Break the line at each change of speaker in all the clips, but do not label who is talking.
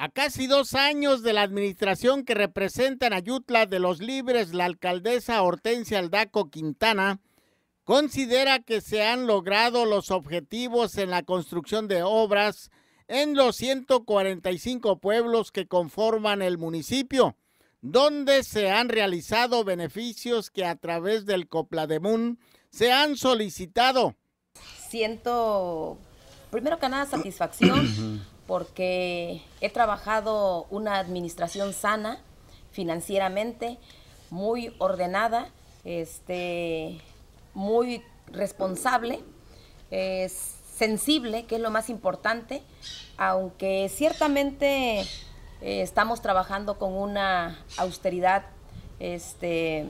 A casi dos años de la administración que representa en Ayutla de los Libres, la alcaldesa Hortensia Aldaco Quintana considera que se han logrado los objetivos en la construcción de obras en los 145 pueblos que conforman el municipio, donde se han realizado beneficios que a través del coplademún se han solicitado. Ciento... Primero que nada, satisfacción porque he
trabajado una administración sana financieramente, muy ordenada, este, muy responsable, es sensible, que es lo más importante, aunque ciertamente eh, estamos trabajando con una austeridad este,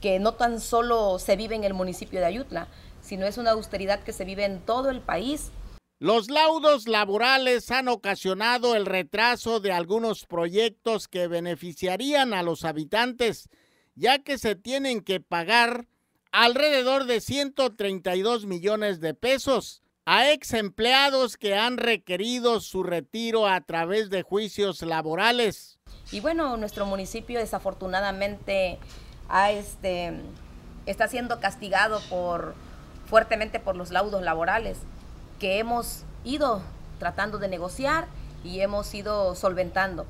que no tan solo se vive en el municipio de Ayutla, sino es una austeridad que
se vive en todo el país los laudos laborales han ocasionado el retraso de algunos proyectos que beneficiarían a los habitantes, ya que se tienen que pagar alrededor de 132 millones de pesos a ex empleados que han requerido su retiro a través de juicios laborales. Y bueno, nuestro municipio desafortunadamente
este, está siendo castigado por, fuertemente por los laudos laborales que hemos ido tratando de negociar y hemos ido solventando.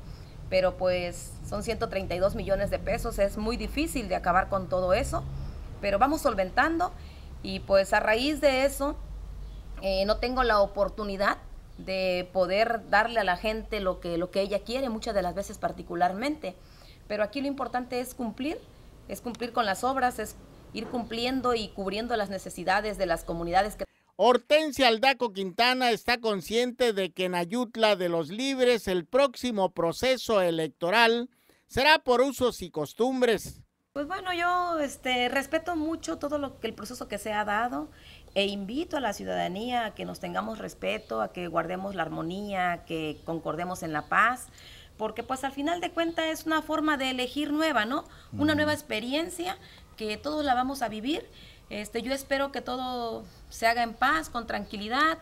Pero pues son 132 millones de pesos, es muy difícil de acabar con todo eso, pero vamos solventando y pues a raíz de eso eh, no tengo la oportunidad de poder darle a la gente lo que, lo que ella quiere, muchas de las veces particularmente. Pero aquí lo importante es cumplir,
es cumplir con las obras, es ir cumpliendo y cubriendo las necesidades de las comunidades que... Hortensia Aldaco Quintana está consciente de que en Ayutla de los Libres el próximo proceso electoral será por usos y costumbres. Pues
bueno, yo este, respeto mucho todo lo que el proceso que se ha dado e invito a la ciudadanía a que nos tengamos respeto, a que guardemos la armonía, a que concordemos en la paz porque pues al final de cuentas es una forma de elegir nueva, ¿no? Una nueva experiencia que todos la vamos a vivir. Este, yo espero que todo se haga en paz, con tranquilidad.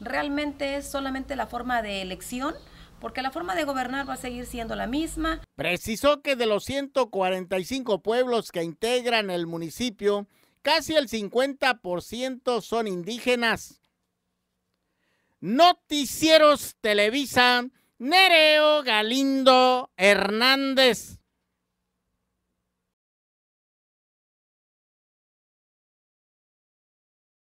Realmente es solamente la forma de elección, porque la forma de gobernar va a seguir siendo la misma.
Precisó que de los 145 pueblos que integran el municipio, casi el 50% son indígenas. Noticieros Televisa Nereo Galindo Hernández.